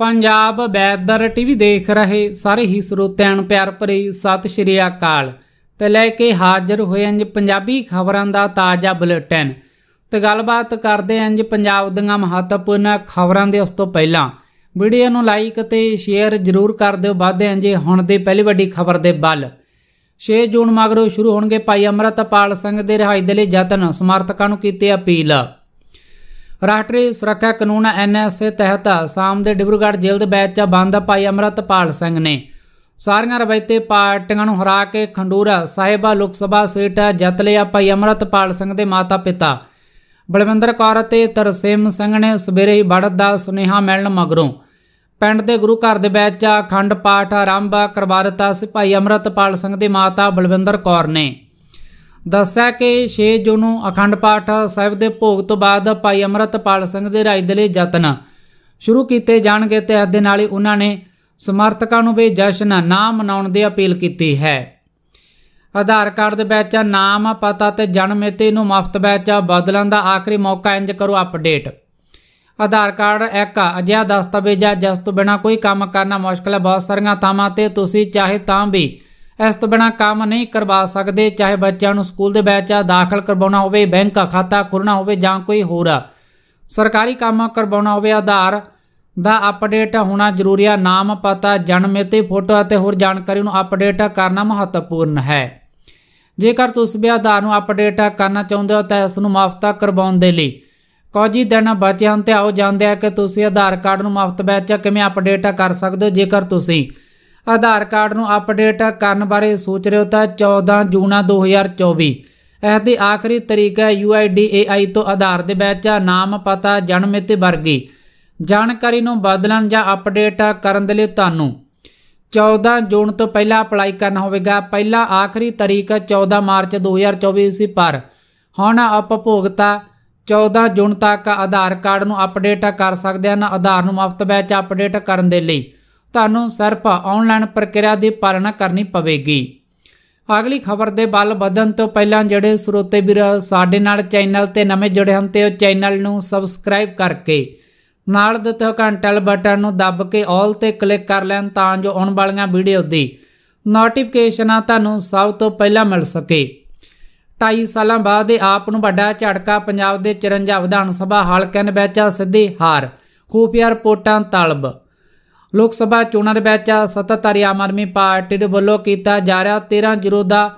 Punjab weather TV ਦੇਖ ਰਹੇ ਸਾਰੇ ਹੀ ਸਰੋਤਿਆਂ ਨੂੰ ਪਿਆਰ ਭਰੀ ਸਤਿ ਸ਼੍ਰੀ ਅਕਾਲ ਤੇ ਲੈ ਕੇ ਹਾਜ਼ਰ ਹੋਏ ਅੰਜ ਪੰਜਾਬੀ ਖਬਰਾਂ ਦਾ ਤਾਜ਼ਾ ਬੁਲੇਟਿਨ ਤੇ ਗੱਲਬਾਤ ਕਰਦੇ ਅੰਜ ਪੰਜਾਬ ਦੀਆਂ ਮਹੱਤਵਪੂਰਨ ਖਬਰਾਂ ਦੇ ਉਸ ਤੋਂ ਪਹਿਲਾਂ ਵੀਡੀਓ ਨੂੰ ਲਾਈਕ ਤੇ ਸ਼ੇਅਰ ਜ਼ਰੂਰ ਕਰ ਦਿਓ ਵਾਧੇ ਅੰਜ ਹੁਣ ਦੇ ਪਹਿਲੀ ਵੱਡੀ ਖਬਰ ਦੇ ਵੱਲ 6 ਜੂਨ ਮਗਰੋਂ ਸ਼ੁਰੂ ਹੋਣਗੇ ਭਾਈ ਅਮਰਤਪਾਲ ਸਿੰਘ ਦੇ ਰਿਹਾਈ ਦੇ ਲਈ ਯਤਨ ਸਮਰਥਕਾਂ ਨੂੰ ਕੀਤੀ ਅਪੀਲ ਰਾਸ਼ਟਰੀ ਸੁਰੱਖਿਆ ਕਾਨੂੰਨ ਐਨਐਸਏ ਤਹਿਤ ਸਾਮ ਦੇ ਡਿਬਰੂਗੜ੍ਹ ਜੇਲ੍ਹ ਦੇ ਬੈਚ ਬੰਦ ਭਾਈ ਅਮਰਤਪਾਲ ਸਿੰਘ ਨੇ ਸਾਰੀਆਂ ਰਵਾਇਤੇ ਪਾਰਟੀਆਂ ਨੂੰ ਹਰਾ ਕੇ ਖੰਡੂਰਾ ਸਾਹਿਬਾ ਲੋਕ ਸਭਾ ਸੀਟ ਜਿੱਤ ਲਿਆ ਭਾਈ ਅਮਰਤਪਾਲ ਸਿੰਘ ਦੇ ਮਾਤਾ-ਪਿਤਾ ਬਲਵਿੰਦਰ ਕੌਰ ਅਤੇ ਤਰਸੇਮ ਸਿੰਘ ਨੇ ਸਵੇਰੇ ਹੀ ਬੜਦ ਦਾ ਸੁਨੇਹਾ ਮਿਲਣ ਮਗਰੋਂ ਪਿੰਡ ਦੇ ਗੁਰੂ ਘਰ ਦੇ ਵਿੱਚ ਅਖੰਡ ਪਾਠ ਆਰੰਭ ਕਰਵਾ ਦਿੱਤਾ ਸਿਪਾਈ ਅਮਰਤਪਾਲ ਸਿੰਘ ਦੇ ਮਾਤਾ ਬਲਵਿੰਦਰ ਕੌਰ ਨੇ ਦੱਸਿਆ ਕਿ 6 ਜੂਨ ਨੂੰ ਅਖੰਡ ਪਾਠ ਸਾਹਿਬ ਦੇ ਭੋਗ ਤੋਂ ਬਾਅਦ ਭਾਈ ਅਮਰਤਪਾਲ ਸਿੰਘ ਦੇ ਰਾਜ ਦੇ ਲਈ ਯਤਨ ਸ਼ੁਰੂ ਕੀਤੇ ਜਾਣਗੇ ਤੇ ਇਸ ਦੇ ਨਾਲ ਹੀ ਉਹਨਾਂ ਨੇ ਸਮਰਥਕਾਂ ਨੂੰ ਵੀ ਜਸ਼ਨ ਨਾ ਮਨਾਉਣ ਦੀ ਅਪੀਲ ਕੀਤੀ ਹੈ ਆਧਾਰ ਕਾਰਡ ਦੇ ਵਿੱਚ ਨਾਮ ਪਤਾ ਤੇ ਜਨਮ ਮਿਤੀ ਨੂੰ ਮੁਫਤ ਵਿੱਚ ਬਦਲਣ ਦਾ ਆਖਰੀ ਮੌਕਾ ਇੰਜ ਕਰੋ ਅਪਡੇਟ ਆਧਾਰ ਕਾਰਡ ਇੱਕ ਅਜਿਹਾ ਦਸਤਾਵੇਜ਼ ਹੈ ਜਿਸ ਤੋਂ ਬਿਨਾ ਕੋਈ ਕੰਮ ਕਰਨਾ ਮੁਸ਼ਕਲ ਹੈ ਬਹੁਤ ਸਾਰੀਆਂ ਥਾਵਾਂ ਤੇ ਤੁਸੀਂ ਚਾਹੇ ਤਾਂ ਵੀ ਇਸ ਤੋਂ ਬਿਨਾ ਕੰਮ ਨਹੀਂ ਕਰਵਾ ਸਕਦੇ ਚਾਹੇ ਬੱਚਿਆਂ ਨੂੰ ਸਕੂਲ ਦੇ ਵਿੱਚ ਦਾਖਲ ਕਰਵਾਉਣਾ ਹੋਵੇ ਬੈਂਕ ਖਾਤਾ ਖੋਲਣਾ ਹੋਵੇ ਜਾਂ ਕੋਈ ਹੋਰ ਸਰਕਾਰੀ ਕੰਮ ਕਰਵਾਉਣਾ ਹੋਵੇ ਆਧਾਰ ਦਾ ਅਪਡੇਟ ਹੋਣਾ ਜ਼ਰੂਰੀ ਹੈ ਨਾਮ ਪਤਾ ਜਨਮ ਮਿਤੀ ਫੋਟੋ ਅਤੇ ਹੋਰ ਜਾਣਕਾਰੀ ਨੂੰ ਅਪਡੇਟ ਕਰਨਾ ਮਹੱਤਵਪੂਰਨ ਹੈ ਜੇਕਰ ਤੁਸੀਂ ਵੀ ਆਧਾਰ ਨੂੰ ਅਪਡੇਟ ਕਰਨਾ ਚਾਹੁੰਦੇ ਹੋ ਤਾਂ ਇਸ ਨੂੰ ਮਾਫਤਾ ਕਰਵਾਉਣ ਦੇ ਲਈ ਕੋਜੀ ਦਿਨ ਬਚੇ ਤੇ ਆਓ ਜਾਂਦੇ ਆ ਕਿ ਤੁਸੀਂ ਆਧਾਰ ਕਾਰਡ ਨੂੰ ਮਾਫਤ ਵਿੱਚ ਕਿਵੇਂ ਅਪਡੇਟ ਕਰ ਸਕਦੇ ਹੋ ਜੇਕਰ ਤੁਸੀਂ ਆਧਾਰ ਕਾਰਡ ਨੂੰ ਅਪਡੇਟ ਕਰਨ ਬਾਰੇ ਸੋਚ ਰਹੇ ਹੋ ਤਾਂ 14 ਜੂਨ 2024 ਇਹ ਦੀ ਆਖਰੀ ਤਰੀਕ ਹੈ UIDAI ਤੋਂ ਆਧਾਰ ਦੇ ਵਿੱਚ ਨਾਮ ਪਤਾ ਜਨਮ ਅਤੇ ਵਰਗੀ ਜਾਣਕਾਰੀ ਨੂੰ ਬਦਲਣ ਜਾਂ ਅਪਡੇਟ ਕਰਨ ਦੇ ਲਈ ਤੁਹਾਨੂੰ 14 ਜੂਨ ਤੋਂ ਪਹਿਲਾਂ ਅਪਲਾਈ ਕਰਨਾ ਹੋਵੇਗਾ ਪਹਿਲਾ ਆਖਰੀ ਤਰੀਕ 14 ਮਾਰਚ 2024 ਸੀ ਪਰ ਹੁਣ ਉਪਭੋਗਤਾ 14 ਜੂਨ ਤੱਕ ਆਧਾਰ ਕਾਰਡ ਨੂੰ ਅਪਡੇਟ ਕਰ ਸਕਦੇ ਹਨ ਆਧਾਰ ਨੂੰ ਮੁਫਤ ਵਿੱਚ ਅਪਡੇਟ ਕਰਨ ਦੇ ਲਈ ਤੁਹਾਨੂੰ ਸਿਰਫ ਆਨਲਾਈਨ ਪ੍ਰਕਿਰਿਆ ਦੀ ਪਾਲਣਾ ਕਰਨੀ ਪਵੇਗੀ ਅਗਲੀ ਖਬਰ ਦੇ ਵੱਲ ਵਧਣ ਤੋਂ ਪਹਿਲਾਂ ਜਿਹੜੇ ਸਰੋਤੇ ਵੀਰ ਸਾਡੇ ਨਾਲ ਚੈਨਲ ਤੇ ਨਵੇਂ ਜੁੜੇ ਹਨ ਤੇ ਉਹ ਚੈਨਲ ਨੂੰ ਸਬਸਕ੍ਰਾਈਬ ਕਰਕੇ ਨਾਲ ਦਿੱਤੇ ਹੋਏ ਘੰਟਲ ਬਟਨ ਨੂੰ ਦੱਬ ਕੇ 올 ਤੇ ਕਲਿੱਕ ਕਰ ਲੈਣ ਤਾਂ ਜੋ ਆਉਣ ਵਾਲੀਆਂ ਵੀਡੀਓ ਦੀ ਨੋਟੀਫਿਕੇਸ਼ਨਾਂ ਤੁਹਾਨੂੰ ਸਭ ਤੋਂ ਪਹਿਲਾਂ ਮਿਲ ਸਕੇ 22 ਸਾਲਾਂ ਬਾਅਦ ਇਹ ਆਪ ਨੂੰ ਵੱਡਾ ਝਟਕਾ ਪੰਜਾਬ ਦੇ 54 ਵਿਧਾਨ ਸਭਾ ਹਲਕਿਆਂ ਵਿੱਚ ਸਿੱਧੀ ਹਾਰ ਖੂਫੀਆ ਰਿਪੋਰਟਾਂ ਤਲਬ ਲੋਕ ਸਭਾ ਚੋਣਾਂ ਦੇ ਵਿੱਚ ਸੱਤਾਧਾਰੀ ਆਮ ਆਦਮੀ ਪਾਰਟੀ ਦੇ ਵੱਲੋਂ ਕੀਤਾ ਜਾ ਰਿਹਾ 13 ਜ਼ੀਰੋ ਦਾ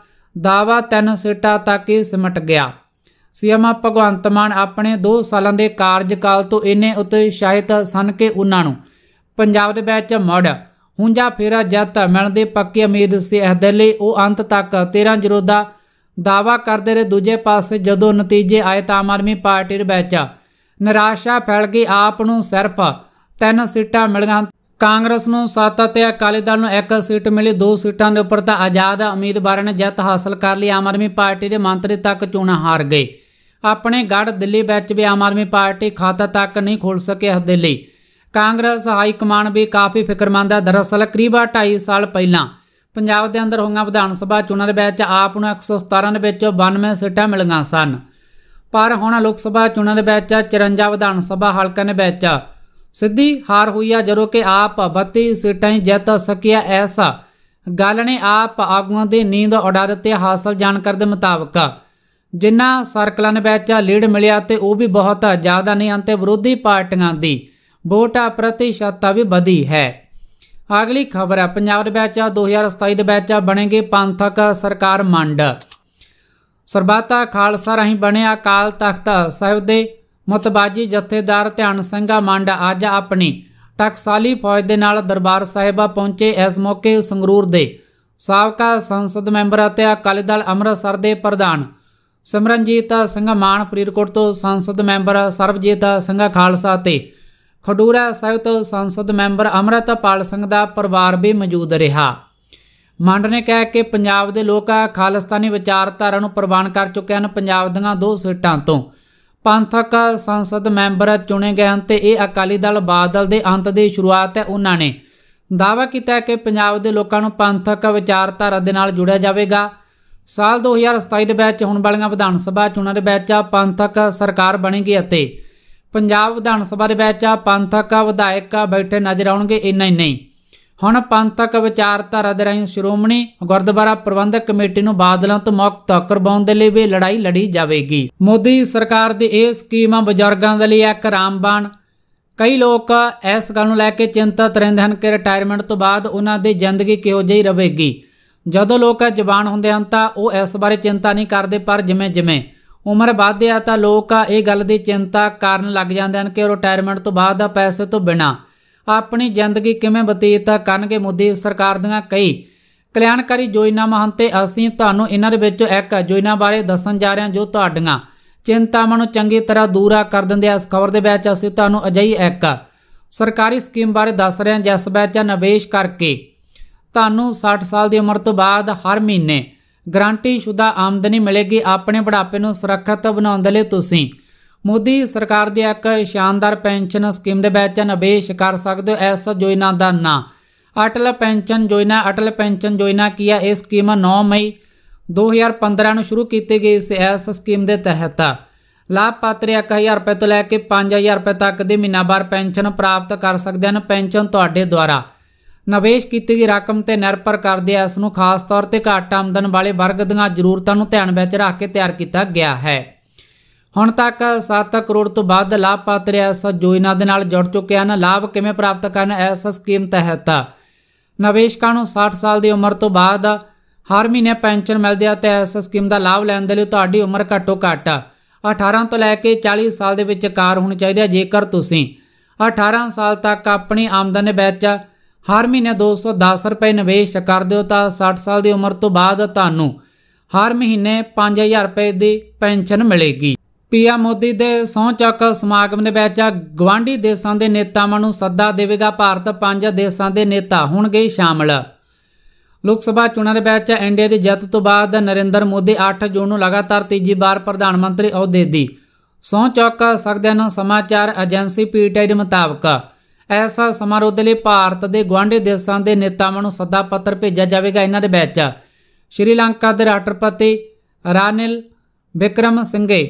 ਦਾਵਾ ਤਿੰਨ ਸੀਟਾਂ ਤੱਕ ਹੀ ਸਿਮਟ ਗਿਆ ਸੀਐਮ ਭਗਵੰਤ ਮਾਨ ਆਪਣੇ 2 ਸਾਲਾਂ ਦੇ ਕਾਰਜਕਾਲ ਤੋਂ ਇੰਨੇ ਸ਼ਾਇਦ ਸਨ ਕਿ ਉਹਨਾਂ ਨੂੰ ਪੰਜਾਬ ਦੇ ਵਿੱਚ ਮੜ ਹੁੰਜਾ ਫੇਰਾ ਜੱਤ ਮਿਲਣ ਦੇ ਪੱਕੇ ਉਮੀਦ ਸੀ ਇਹਦੇ ਲਈ ਉਹ ਅੰਤ ਤੱਕ 13 ਜ਼ੀਰੋ ਦਾ ਦਾਵਾ ਕਰਦੇ ਰਹੇ ਦੂਜੇ ਪਾਸੇ ਜਦੋਂ ਨਤੀਜੇ ਆਏ ਤਾਂ ਆਮ ਆਦਮੀ ਪਾਰਟੀ ਦੇ ਵਿੱਚ ਨਿਰਾਸ਼ਾ ਫੈਲ ਗਈ ਆਪ ਨੂੰ ਸਿਰਫ ਤਿੰਨ ਸੀਟਾਂ ਗਈਆਂ ਕਾਂਗਰਸ ਨੂੰ 7 ਅਤੇ ਅਕਾਲੀ ਦਲ ਨੂੰ 1 ਸੀਟ ਮਿਲੀ ਦੋ ਸੀਟਾਂ ਦੇ ਉੱਪਰ ਤਾਂ ਆਜ਼ਾਦ ਉਮੀਦਵਾਰਾਂ ਨੇ ਜਿੱਤ ਹਾਸਲ ਕਰ ਲਈ ਆਮ ਆਦਮੀ ਪਾਰਟੀ ਦੇ ਮੰਤਰੀ ਤੱਕ ਚੋਣ ਹਾਰ ਗਏ ਆਪਣੇ ਗੜ ਦਿੱਲੀ ਵਿੱਚ ਵੀ ਆਮ ਆਦਮੀ ਪਾਰਟੀ ਖਾਤਾ ਤੱਕ ਨਹੀਂ ਖੋਲ ਸਕਿਆ ਦਿੱਲੀ ਲਈ ਕਾਂਗਰਸ ਹਾਈ ਕਮਾਂਡ ਵੀ ਕਾਫੀ ਫਿਕਰਮੰਦ ਹੈ ਦਰਅਸਲ ਕਰੀਬਾ 2.5 ਸਾਲ ਪਹਿਲਾਂ ਪੰਜਾਬ ਦੇ ਅੰਦਰ ਹੋਈਆਂ ਵਿਧਾਨ ਸਭਾ ਚੋਣਾਂ ਦੇ ਵਿੱਚ ਆਪ ਨੂੰ 117 ਦੇ ਵਿੱਚੋਂ 92 ਸੀਟਾਂ ਮਿਲੀਆਂ ਸਨ ਪਰ ਹੁਣ ਲੋਕ ਸਭਾ ਚੋਣਾਂ ਦੇ ਵਿੱਚ 54 ਵਿਧਾਨ ਸਭਾ ਹਲਕਿਆਂ ਦੇ ਵਿੱਚ ਸਿੱਧੀ ਹਾਰ ਹੋਈ ਆ ਜਦੋਂ ਕਿ ਆਪ 32 ਸੀਟਾਂ ਹੀ ਜਿੱਤ ਸਕਿਆ ਐਸਾ ਗੱਲ ਨੇ ਆਪ ਆਗੂਆਂ ਦੇ ਨੀਂਦ ਉਡਾ ਦਿੱਤੀ ਹਾਸਲ ਜਾਣਕਾਰ ਦੇ ਮੁਤਾਬਕ ਜਿਨ੍ਹਾਂ ਸਰਕਲਾਂ ਵਿੱਚ ਲੀਡ ਮਿਲਿਆ ਤੇ ਉਹ ਵੀ ਬਹੁਤ ਜ਼ਿਆਦਾ ਨੇ ਅੰਤੇ ਵਿਰੋਧੀ ਪਾਰਟੀਆਂ ਦੀ ਵੋਟਾ ਪ੍ਰਤੀਸ਼ਤਤਾ ਵੀ ਵਧੀ ਹੈ ਅਗਲੀ ਖਬਰ ਹੈ ਪੰਜਾਬ ਦੇ ਵਿੱਚ 2027 ਦੇ ਵਿੱਚ ਬਣੇਗੇ ਪੰਥਕ ਸਰਕਾਰ ਮੰਡ ਸਰਬੱਤਾ ਖਾਲਸਾ ਰਾਹੀਂ ਬਣਿਆ ਅਕਾਲ ਤਖਤ ਸਾਹਿਬ ਦੇ ਮਤਬਾਜੀ ਜਥੇਦਾਰ ਧਿਆਨ ਸਿੰਘਾ ਮੰਡ ਅੱਜ ਆਪਣੀ ਟਕਸਾਲੀ ਫੌਜ ਦੇ ਨਾਲ ਦਰਬਾਰ ਸਾਹਿਬਾ ਪਹੁੰਚੇ ਇਸ ਮੌਕੇ ਸੰਗਰੂਰ ਦੇ ਸਾਬਕਾ ਸੰਸਦ ਮੈਂਬਰ ਅਤੇ ਅਕਾਲੀ ਦਲ ਅੰਮ੍ਰਿਤਸਰ ਦੇ ਪ੍ਰਧਾਨ ਸਿਮਰਨਜੀਤ ਸਿੰਘ ਮਾਨ ਫਰੀਦਕੋਟ ਤੋਂ ਸੰਸਦ ਮੈਂਬਰ ਸਰਬਜੀਤ ਸਿੰਘ ਖਾਲਸਾ ਤੇ ਖਡੂਰਾ ਸਾਹਿਬ ਤੋਂ ਸੰਸਦ ਮੈਂਬਰ ਅਮਰਤਪਾਲ ਸਿੰਘ ਦਾ ਪਰਿਵਾਰ ਵੀ ਮੌਜੂਦ ਰਿਹਾ ਮੰਡ ਨੇ ਕਿਹਾ ਕਿ ਪੰਜਾਬ ਦੇ ਲੋਕ ਖਾਲਸਤਾਨੀ ਵਿਚਾਰਧਾਰਾ ਨੂੰ ਪ੍ਰਵਾਨ ਕਰ ਚੁੱਕੇ ਹਨ ਪੰਜਾਬ ਦੀਆਂ ਦੋ ਸੀਟਾਂ ਤੋਂ ਪੰਥਕ ਸੰਸਦ ਮੈਂਬਰ ਚੁਣੇ ਗਏ ਹਨ ਤੇ ਇਹ ਅਕਾਲੀ ਦਲ ਬਾਦਲ ਦੇ ਅੰਤ ਦੀ ਸ਼ੁਰੂਆਤ ਹੈ ਉਹਨਾਂ ਨੇ ਦਾਵਾ ਕੀਤਾ ਕਿ ਪੰਜਾਬ ਦੇ ਲੋਕਾਂ ਨੂੰ ਪੰਥਕ ਵਿਚਾਰਧਾਰਾ ਦੇ ਨਾਲ ਜੁੜਿਆ ਜਾਵੇਗਾ ਸਾਲ 2027 ਦੇ ਵਿੱਚ ਹੋਣ ਵਾਲੀਆਂ ਵਿਧਾਨ ਸਭਾ ਚੋਣਾਂ ਦੇ ਵਿੱਚ ਪੰਥਕ ਸਰਕਾਰ ਬਣੇਗੀ ਅਤੇ ਪੰਜਾਬ ਵਿਧਾਨ ਸਭਾ ਦੇ ਵਿੱਚ ਪੰਥਕ ਵਿਧਾਇਕ ਬੈਠੇ ਨਜ਼ਰ ਆਉਣਗੇ ਇੰਨਾ ਹੀ ਨਹੀਂ ਹੁਣ ਪੰਥਕ ਵਿਚਾਰਧਾਰਾ ਦੇ ਰਾਹੀਂ ਸ਼੍ਰੋਮਣੀ ਗੁਰਦੁਆਰਾ ਪ੍ਰਬੰਧਕ ਕਮੇਟੀ ਨੂੰ ਬਾਦਲਾਂ ਤੋਂ ਮੁਕਤ ਕਰਵਾਉਣ ਦੇ ਲਈ ਵੀ ਲੜਾਈ ਲੜੀ ਜਾਵੇਗੀ ਮੋਦੀ ਸਰਕਾਰ ਦੀ ਇਹ ਸਕੀਮਾਂ ਬਜ਼ੁਰਗਾਂ ਦੇ ਲਈ ਇੱਕ ਰਾਮਬਾਣ ਕਈ ਲੋਕ ਇਸ ਗੱਲ ਨੂੰ ਲੈ ਕੇ ਚਿੰਤਤ ਰਹਿੰਦੇ ਹਨ ਕਿ ਰਿਟਾਇਰਮੈਂਟ ਤੋਂ ਬਾਅਦ ਉਹਨਾਂ ਦੀ ਜ਼ਿੰਦਗੀ ਕਿਹੋ ਜਿਹੀ ਰਹੇਗੀ ਜਦੋਂ ਲੋਕ ਜਵਾਨ ਹੁੰਦੇ ਹਨ ਤਾਂ ਉਹ ਇਸ ਬਾਰੇ ਚਿੰਤਾ ਨਹੀਂ ਕਰਦੇ ਪਰ ਜਿਵੇਂ ਜਿਵੇਂ ਉਮਰ ਵਧਦੀ ਆ ਤਾਂ ਲੋਕ ਇਹ ਗੱਲ ਦੀ ਚਿੰਤਾ ਕਰਨ ਲੱਗ ਜਾਂਦੇ ਹਨ ਕਿ ਰਿਟਾਇਰਮੈਂਟ ਤੋਂ ਬਾਅਦ ਦਾ ਪੈਸੇ ਤੋਂ ਬਿਨਾ ਆਪਣੀ ਜ਼ਿੰਦਗੀ ਕਿਵੇਂ ਬਤੀਤ ਕਰਨਗੇ ਮੋਦੀ ਸਰਕਾਰ ਦੀਆਂ ਕਈ ਕਲਿਆਣਕਾਰੀ ਯੋਜਨਾਵਾਂ ਹਨ ਤੇ ਅਸੀਂ ਤੁਹਾਨੂੰ ਇਹਨਾਂ ਦੇ ਵਿੱਚੋਂ ਇੱਕ ਯੋਜਨਾ ਬਾਰੇ ਦੱਸਣ ਜਾ ਰਹੇ ਹਾਂ ਜੋ ਤੁਹਾਡੀਆਂ ਚਿੰਤਾਵਾਂ ਨੂੰ ਚੰਗੀ ਤਰ੍ਹਾਂ ਦੂਰਾ ਕਰ ਦਿੰਦੇ ਆ ਇਸ ਖਬਰ ਦੇ ਵਿੱਚ ਅਸੀਂ ਤੁਹਾਨੂੰ ਅਜਿਹੀ ਇੱਕ ਸਰਕਾਰੀ ਸਕੀਮ ਬਾਰੇ ਦੱਸ ਰਹੇ ਹਾਂ ਜਿਸ ਵਿੱਚ ਨਿਵੇਸ਼ ਕਰਕੇ ਤੁਹਾਨੂੰ 60 ਸਾਲ ਦੀ ਉਮਰ ਤੋਂ ਬਾਅਦ ਹਰ ਮਹੀਨੇ ਗਰੰਟੀ ਸ਼ੁਦਾ ਆਮਦਨੀ ਮਿਲੇਗੀ ਆਪਣੇ ਬੁਢਾਪੇ ਨੂੰ ਸੁਰੱਖਿਅਤ ਬਣਾਉਣ ਦੇ ਲਈ ਤੁਸੀਂ ਮੋਦੀ ਸਰਕਾਰ ਦੇ ਇੱਕ ਸ਼ਾਨਦਾਰ ਪੈਨਸ਼ਨ ਸਕੀਮ ਦੇ ਵਿੱਚ ਨਿਵੇਸ਼ ਕਰ ਸਕਦੇ ਹੋ ਇਸ ਯੋਜਨਾ ਦਾ ਨਾਂ ਅਟਲ ਪੈਨਸ਼ਨ ਯੋਜਨਾ ਅਟਲ ਪੈਨਸ਼ਨ ਯੋਜਨਾ ਕੀ ਹੈ ਇਹ ਸਕੀਮ 9 ਮਈ 2015 ਨੂੰ ਸ਼ੁਰੂ ਕੀਤੀ ਗਈ ਇਸ ਇਸ ਸਕੀਮ ਦੇ ਤਹਿਤ ਲਾਭਪਾਤਰੀ 1000 ਰੁਪਏ ਤੋਂ ਲੈ ਕੇ 5000 ਰੁਪਏ ਤੱਕ ਦੀ ਮਹੀਨਾਵਾਰ ਪੈਨਸ਼ਨ ਪ੍ਰਾਪਤ ਕਰ ਸਕਦੇ ਹਨ ਪੈਨਸ਼ਨ ਤੁਹਾਡੇ ਦੁਆਰਾ ਨਿਵੇਸ਼ ਕੀਤੀ ਗਈ ਰਕਮ ਤੇ ਨਿਰਭਰ ਕਰਦੀ ਹੈ ਇਸ ਨੂੰ ਖਾਸ ਤੌਰ ਤੇ ਘੱਟ ਆਮਦਨ ਵਾਲੇ ਵਰਗ ਦੀਆਂ ਜ਼ਰੂਰਤਾਂ ਨੂੰ ਧਿਆਨ ਵਿੱਚ ਰੱਖ ਕੇ ਤਿਆਰ ਕੀਤਾ ਗਿਆ ਹੈ ਹੁਣ ਤੱਕ 7 ਕਰੋੜ ਤੋਂ ਵੱਧ ਲਾਭਪਾਤਰੀ ਇਸ ਯੋਜਨਾ ਦੇ ਨਾਲ ਜੁੜ ਚੁੱਕੇ ਹਨ ਲਾਭ ਕਿਵੇਂ ਪ੍ਰਾਪਤ ਕਰਨ ਇਸ ਸਕੀਮ ਤਹਿਤ ਨਵੇਸ਼ਕਾਂ ਨੂੰ 60 ਸਾਲ ਦੀ ਉਮਰ ਤੋਂ ਬਾਅਦ ਹਰ ਮਹੀਨੇ ਪੈਨਸ਼ਨ ਮਿਲਦੀ ਹੈ ਤੇ ਇਸ ਸਕੀਮ ਦਾ ਲਾਭ ਲੈਣ ਦੇ ਲਈ ਤੁਹਾਡੀ ਉਮਰ ਘੱਟੋ ਘੱਟ 18 ਤੋਂ ਲੈ ਕੇ 40 ਸਾਲ ਦੇ ਵਿੱਚ ਕਾਰ ਹੋਣੀ ਚਾਹੀਦੀ ਹੈ ਜੇਕਰ ਤੁਸੀਂ 18 ਸਾਲ ਤੱਕ ਆਪਣੀ ਆਮਦਨ ਵਿੱਚ ਹਰ ਮਹੀਨੇ 210 ਰੁਪਏ ਨਿਵੇਸ਼ ਕਰਦੇ ਹੋ ਤਾਂ 60 ਸਾਲ ਦੀ ਉਮਰ ਤੋਂ ਬਾਅਦ ਤੁਹਾਨੂੰ ਹਰ ਮਹੀਨੇ 5000 ਰੁਪਏ ਦੀ ਪੈਨਸ਼ਨ ਮਿਲੇਗੀ ਪੀਐਮ ਮੋਦੀ ਦੇ ਸੌਚਕ ਸਮਾਗਮ ਦੇ ਵਿੱਚ ਗਵਾਂਢੀ ਦੇਸ਼ਾਂ ਦੇ ਨੇਤਾਵਾਂ ਨੂੰ ਸੱਦਾ ਦੇਵੇਗਾ ਭਾਰਤ ਪੰਜ ਦੇਸ਼ਾਂ ਦੇ ਨੇਤਾ ਹੋਣਗੇ ਸ਼ਾਮਲ ਲੋਕ ਸਭਾ ਚੋਣਾਂ ਦੇ ਵਿੱਚ ਇੰਡੀਆ ਦੀ ਜਿੱਤ ਤੋਂ ਬਾਅਦ ਨਰਿੰਦਰ ਮੋਦੀ 8 ਜੂਨ ਨੂੰ ਲਗਾਤਾਰ ਤੀਜੀ ਵਾਰ ਪ੍ਰਧਾਨ ਮੰਤਰੀ ਅਹੁਦੇ ਦੀ ਸੌਚਕ ਸਕਦੇ ਹਨ ਸਮਾਚਾਰ ਏਜੰਸੀ ਪੀਟੀਆਈ ਦੇ ਮੁਤਾਬਕ ਐਸਾ ਸਮਾਰੋਹ ਦੇ ਲਈ ਭਾਰਤ ਦੇ ਗਵਾਂਢੀ ਦੇਸ਼ਾਂ ਦੇ ਨੇਤਾਵਾਂ ਨੂੰ ਸੱਦਾ ਪੱਤਰ ਭੇਜਿਆ ਜਾਵੇਗਾ ਇਹਨਾਂ ਦੇ ਵਿੱਚ ਸ਼੍ਰੀਲੰਕਾ ਦੇ ਰਾਸ਼ਟਰਪਤੀ ਰਾਨਿਲ ਵਿਕਰਮ ਸਿੰਘੇ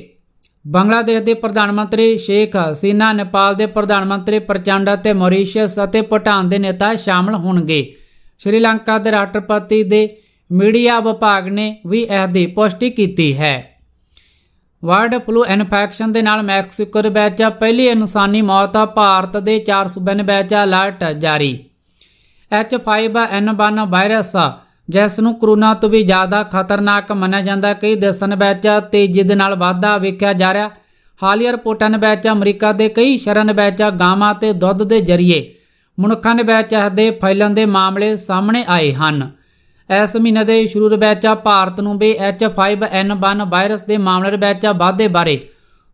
ਬੰਗਲਾਦੇਸ਼ ਦੇ ਪ੍ਰਧਾਨ ਮੰਤਰੀ ਸ਼ੇਖ ਹਸੀਨਾ ਨੇਪਾਲ ਦੇ ਪ੍ਰਧਾਨ ਮੰਤਰੀ ਪ੍ਰਚੰਡ ਅਤੇ ਮੌਰੀਸ਼ੀਅਸ ਅਤੇ ਭੂਟਾਨ ਦੇ ਨੇਤਾ ਸ਼ਾਮਲ ਹੋਣਗੇ ਸ਼੍ਰੀਲੰਕਾ ਦੇ ਰਾਸ਼ਟਰਪਤੀ ਦੇ ਮੀਡੀਆ ਵਿਭਾਗ ਨੇ ਵੀ ਇਹ ਦੀ ਪੁਸ਼ਟੀ ਕੀਤੀ ਹੈ ਵਰਲਡ ਫਲੂ ਇਨਫੈਕਸ਼ਨ ਦੇ ਨਾਲ ਮੈਕਸੀਕੋ ਦੇ ਵਿੱਚ ਪਹਿਲੀ ਇਨਸਾਨੀ ਮੌਤ ਆ ਭਾਰਤ ਦੇ 4 ਸੂਬਿਆਂ ਵਿੱਚ ਅਲਰਟ ਜਾਰੀ H5N1 ਵਾਇਰਸ ਜਿਸ ਨੂੰ ਕਰੋਨਾ ਤੋਂ ਵੀ ਜ਼ਿਆਦਾ ਖਤਰਨਾਕ ਮੰਨਿਆ ਜਾਂਦਾ ਕਈ ਦੇਸ਼ਾਂ ਵਿੱਚ ਤੇਜ਼ੀ ਦੇ ਨਾਲ ਵਾਧਾ ਵੇਖਿਆ ਜਾ ਰਿਹਾ ਹਾਲੀਆ ਰਿਪੋਰਟਾਂ ਵਿੱਚ ਅਮਰੀਕਾ ਦੇ ਕਈ ਸ਼ਹਿਰਾਂ ਵਿੱਚ ਗਾਵਾਂ ਤੇ ਦੁੱਧ ਦੇ ਜ਼ਰੀਏ ਮਨੁੱਖਾਂ ਵਿੱਚ ਇਸ ਦੇ ਫੈਲਣ ਦੇ ਮਾਮਲੇ ਸਾਹਮਣੇ ਆਏ ਹਨ ਇਸ ਮਹੀਨੇ ਦੇ ਸ਼ੁਰੂ ਵਿੱਚ ਭਾਰਤ ਨੂੰ ਵੀ H5N1 ਵਾਇਰਸ ਦੇ ਮਾਮਲੇ ਵਿੱਚ ਵਾਧੇ ਬਾਰੇ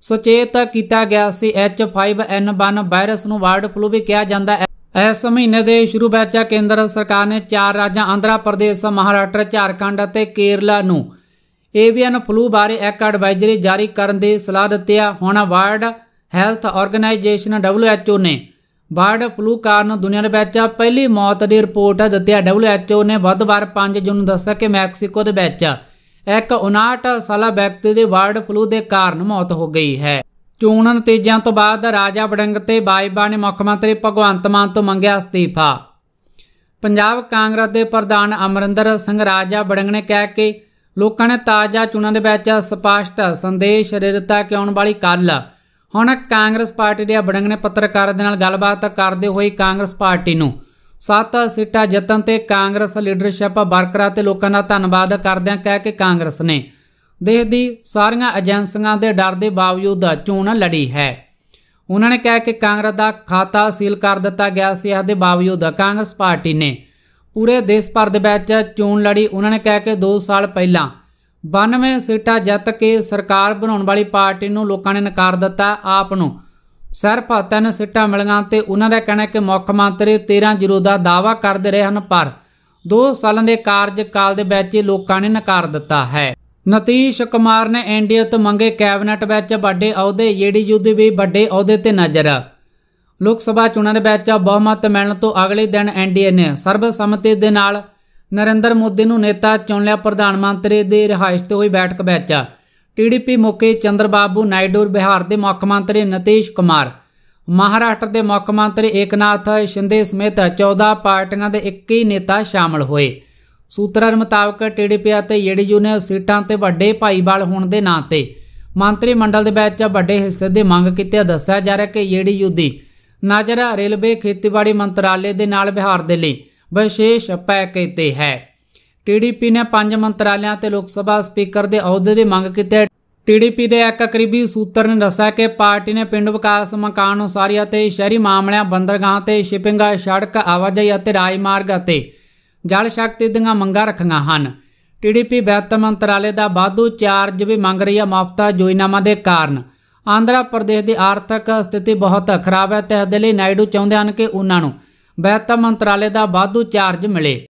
ਸੁਚੇਤ ਕੀਤਾ ਗਿਆ ਸੀ H5N1 ਵਾਇਰਸ ਨੂੰ ਵਰਡ ਫਲੂ ਵੀ ਕਿਹਾ ਜਾਂਦਾ ਹੈ ਇਸ ਮਹੀਨੇ ਦੇ ਸ਼ੁਰੂ ਵਿੱਚ ਕੇਂਦਰ ਸਰਕਾਰ ਨੇ ਚਾਰ ਰਾਜਾਂ ਆਂਧਰਾ ਪ੍ਰਦੇਸ਼, ਮਹਾਰਾਸ਼ਟਰ, ਝਾਰਖੰਡ ਅਤੇ ਕੇਰਲਾ ਨੂੰ ਏਵੀਅਨ ਫਲੂ ਬਾਰੇ ਇੱਕ ਐਡਵਾਈਜ਼ਰੀ ਜਾਰੀ ਕਰਨ ਦੀ ਸਲਾਹ ਦਿੱਤੀ ਹੈ। ਹੁਣ ਵਰਲਡ ਹੈਲਥ ਆਰਗੇਨਾਈਜੇਸ਼ਨ WHO ਨੇ ਵਰਲਡ ਫਲੂ ਕਾਰਨ ਦੁਨੀਆ ਦੇ ਵਿੱਚ ਪਹਿਲੀ ਮੌਤ ਦੀ ਰਿਪੋਰਟ ਦਿੱਤੀ ਹੈ WHO ਨੇ ਵਾਰ 5 ਜੂਨ ਨੂੰ ਦੱਸਿਆ ਕਿ ਮੈਕਸੀਕੋ ਦੇ ਵਿੱਚ ਇੱਕ 59 ਸਾਲਾ ਵਿਅਕਤੀ ਦੀ ਵਰਲਡ ਫਲੂ ਦੇ ਕਾਰਨ ਮੌਤ ਹੋ ਗਈ ਹੈ ਚੋਣਾਂ ਨਤੀਜਿਆਂ ਤੋਂ ਬਾਅਦ ਰਾਜਾ ਵੜਿੰਗ ਤੇ ਬਾਈਬਾ ਨੇ ਮੁੱਖ ਮੰਤਰੀ ਭਗਵੰਤ ਮਾਨ ਤੋਂ ਮੰਗਿਆ ਅਸਤੀਫਾ ਪੰਜਾਬ ਕਾਂਗਰਸ ਦੇ ਪ੍ਰਧਾਨ ਅਮਰਿੰਦਰ ਸਿੰਘ ਰਾਜਾ ਵੜਿੰਗ ਨੇ ਕਿਹਾ ਕਿ ਲੋਕਾਂ ਨੇ ਤਾਜ਼ਾ ਚੋਣਾਂ ਦੇ ਵਿੱਚ ਸਪਸ਼ਟ ਸੰਦੇਸ਼ ਰਿਰਤਾ ਦਿੱਤਾ ਕਿ ਆਉਣ ਵਾਲੀ ਕੱਲ ਹੁਣ ਕਾਂਗਰਸ ਪਾਰਟੀ ਦੇ ਵੜਿੰਗ ਨੇ ਪੱਤਰਕਾਰਾਂ ਦੇ ਨਾਲ ਗੱਲਬਾਤ ਕਰਦੇ ਹੋਏ ਕਾਂਗਰਸ ਪਾਰਟੀ ਨੂੰ ਸੱਤ ਸੀਟਾਂ ਜਿੱਤਣ ਤੇ ਕਾਂਗਰਸ ਲੀਡਰਸ਼ਿਪ ਬਰਕਰਾਰ ਤੇ ਲੋਕਾਂ ਦਾ ਧੰਨਵਾਦ ਕਰਦਿਆਂ ਕਹਿ ਕੇ ਕਾਂਗਰਸ ਨੇ ਦੇਸ਼ ਦੀ ਸਾਰੀਆਂ ਏਜੰਸੀਆਂ ਦੇ ਡਰ ਦੇ ਬਾਵਜੂਦ ਚੋਣ ਲੜੀ ਹੈ ਉਹਨਾਂ ਨੇ ਕਿਹਾ ਕਿ ਕਾਂਗਰਸ ਦਾ ਖਾਤਾ ਸੀਲ ਕਰ ਦਿੱਤਾ ਗਿਆ ਸੀ ਇਸ ਦੇ ਬਾਵਜੂਦ ਕਾਂਗਰਸ ਪਾਰਟੀ ਨੇ ਪੂਰੇ ਦੇਸ਼ ਭਰ ਦੇ ਵਿੱਚ ਚੋਣ ਲੜੀ ਉਹਨਾਂ ਨੇ ਕਿਹਾ ਕਿ 2 ਸਾਲ ਪਹਿਲਾਂ 92 ਸੀਟਾਂ ਜਿੱਤ ਕੇ ਸਰਕਾਰ ਬਣਾਉਣ ਵਾਲੀ ਪਾਰਟੀ ਨੂੰ ਲੋਕਾਂ ਨੇ ਨਕਾਰ ਦਿੱਤਾ ਆਪ ਨੂੰ ਸਿਰਫ ਤਿੰਨ ਸੀਟਾਂ ਮਿਲੀਆਂ ਤੇ ਉਹਨਾਂ ਦਾ ਕਹਿਣਾ ਕਿ ਮੁੱਖ ਮੰਤਰੀ 13 ਜ਼ੀਰੋ ਦਾ ਦਾਅਵਾ ਕਰਦੇ ਰਹੇ ਹਨ ਪਰ 2 ਸਾਲਾਂ ਦੇ ਕਾਰਜਕਾਲ ਦੇ ਵਿੱਚ ਲੋਕਾਂ ਨੇ ਨਕਾਰ ਦਿੱਤਾ ਹੈ ਨਤੀਸ਼ ਕੁਮਾਰ ਨੇ ਐਨਡੀਏ ਤੋਂ ਮੰਗੇ ਕੈਬਨਿਟ ਵਿੱਚ ਵੱਡੇ ਅਹੁਦੇ ਜੀਡੀਯੂ ਦੇ ਵੀ ਵੱਡੇ ਅਹੁਦੇ ਤੇ ਨਜ਼ਰ ਲੋਕ ਸਭਾ ਚੋਣਾਂ ਦੇ ਵਿੱਚ ਬਹੁਮਤ ਮਿਲਣ ਤੋਂ ਅਗਲੇ ਦਿਨ ਐਨਡੀਏ ਨੇ ਸਰਬਸੰਮਤੀ ਦੇ ਨਾਲ ਨਰਿੰਦਰ ਮੋਦੀ ਨੂੰ ਨੇਤਾ ਚੁਣ ਲਿਆ ਪ੍ਰਧਾਨ ਮੰਤਰੀ ਦੇ ਰਿਹਾਇਸ਼ ਤੇ ਹੋਈ ਬੈਠਕ ਵਿੱਚ ਟੀਡੀਪੀ ਮੁਖੀ ਚੰਦਰਬਾਬੂ ਨਾਇਡੂ ਬਿਹਾਰ ਦੇ ਮੁੱਖ ਮੰਤਰੀ ਨਤੀਸ਼ ਕੁਮਾਰ ਮਹਾਰਾਸ਼ਟਰ ਦੇ ਮੁੱਖ ਮੰਤਰੀ ਏਕਨਾਥ ਸ਼ਿੰਦੇ ਸਮੇਤ 14 ਪਾਰਟੀਆਂ ਦੇ 21 ਨੇਤਾ ਸ਼ਾਮਲ ਹੋਏ ਸੂਤਰਾਂ ਮੁਤਾਬਕ ਟੀਡੀਪੀ ਅਤੇ ਯੇਡੀਯੂ ਨੇ ਸੀਟਾਂ ਤੇ ਵੱਡੇ ਭਾਈਵਾਲ ਹੋਣ ਦੇ ਨਾਂ ਤੇ ਮੰਤਰੀ ਮੰਡਲ ਦੇ ਵਿੱਚ ਵੱਡੇ ਹਿੱਸੇ ਦੀ ਮੰਗ ਕੀਤੀ ਦੱਸਿਆ ਜਾ ਰਿਹਾ ਕਿ ਯੇਡੀਯੂ ਦੀ ਨਜ਼ਰ ਰੇਲਵੇ ਖੇਤੀਬਾੜੀ ਮੰਤਰਾਲੇ ਦੇ ਨਾਲ ਬਿਹਾਰ ਦੇ ਲਈ ਵਿਸ਼ੇਸ਼ ਪੈਕੇਜ ਤੇ ਹੈ ਟੀਡੀਪੀ ਨੇ ਪੰਜ ਮੰਤਰਾਲਿਆਂ ਤੇ ਲੋਕ ਸਭਾ ਸਪੀਕਰ ਦੇ ਅਹੁਦੇ ਦੀ ਮੰਗ ਕੀਤੀ ਟੀਡੀਪੀ ਦੇ ਇੱਕ ਕਰੀਬੀ ਸੂਤਰ ਨੇ ਦੱਸਿਆ ਕਿ ਪਾਰਟੀ ਨੇ ਪਿੰਡ ਵਿਕਾਸ ਮਕਾਨ ਉਸਾਰੀ ਅਤੇ ਸ਼ਹਿਰੀ ਮਾਮਲਿਆਂ ਬੰਦਰਗਾਹ ਤੇ ਸ਼ਿਪਿੰਗਾ ਸੜਕ ਆਵਾਜਾਈ ਅਤੇ ਰਾਜਮਾਰਗ ਅਤੇ ਜਲ ਸ਼ਕਤੀ ਦੀਆਂ ਮੰਗਾਂ ਰੱਖੀਆਂ ਹਨ ਟੀਡੀਪੀ ਵਿੱਤ ਮੰਤਰਾਲੇ ਦਾ ਬਾਧੂ ਚਾਰਜ ਵੀ ਮੰਗ ਰਹੀ ਹੈ ਮਾਫਤਾ ਜੋਇਨਾਮਾ ਦੇ ਕਾਰਨ ਆਂਧਰਾ ਪ੍ਰਦੇਸ਼ ਦੀ ਆਰਥਿਕ ਸਥਿਤੀ ਬਹੁਤ ਖਰਾਬ ਹੈ ਤੇ ਇਸ ਦੇ ਲਈ ਨਾਇਡੂ ਚਾਹੁੰਦੇ ਹਨ ਕਿ ਉਹਨਾਂ ਨੂੰ ਵਿੱਤ ਮੰਤਰਾਲੇ ਦਾ ਬਾਧੂ ਚਾਰਜ ਮਿਲੇ